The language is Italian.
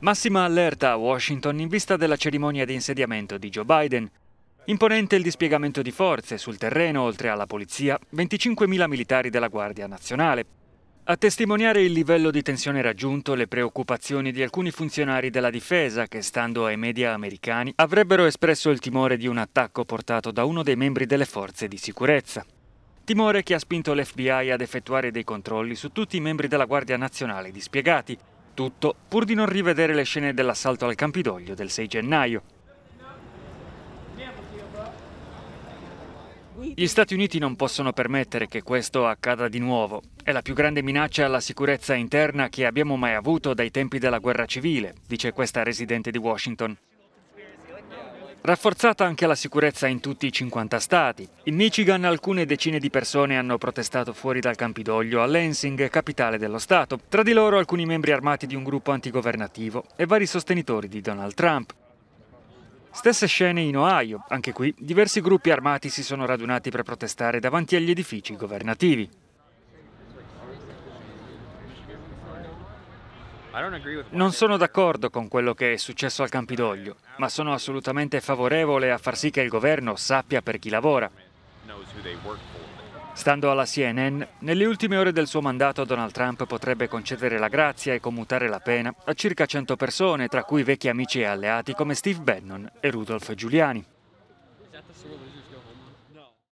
Massima allerta a Washington in vista della cerimonia di insediamento di Joe Biden. Imponente il dispiegamento di forze sul terreno, oltre alla polizia, 25.000 militari della Guardia Nazionale. A testimoniare il livello di tensione raggiunto le preoccupazioni di alcuni funzionari della difesa che, stando ai media americani, avrebbero espresso il timore di un attacco portato da uno dei membri delle forze di sicurezza. Timore che ha spinto l'FBI ad effettuare dei controlli su tutti i membri della Guardia Nazionale dispiegati, tutto pur di non rivedere le scene dell'assalto al Campidoglio del 6 gennaio. Gli Stati Uniti non possono permettere che questo accada di nuovo. È la più grande minaccia alla sicurezza interna che abbiamo mai avuto dai tempi della guerra civile, dice questa residente di Washington. Rafforzata anche la sicurezza in tutti i 50 stati. In Michigan alcune decine di persone hanno protestato fuori dal Campidoglio a Lansing, capitale dello Stato. Tra di loro alcuni membri armati di un gruppo antigovernativo e vari sostenitori di Donald Trump. Stesse scene in Ohio. Anche qui diversi gruppi armati si sono radunati per protestare davanti agli edifici governativi. Non sono d'accordo con quello che è successo al Campidoglio, ma sono assolutamente favorevole a far sì che il governo sappia per chi lavora. Stando alla CNN, nelle ultime ore del suo mandato Donald Trump potrebbe concedere la grazia e commutare la pena a circa 100 persone, tra cui vecchi amici e alleati come Steve Bannon e Rudolf Giuliani.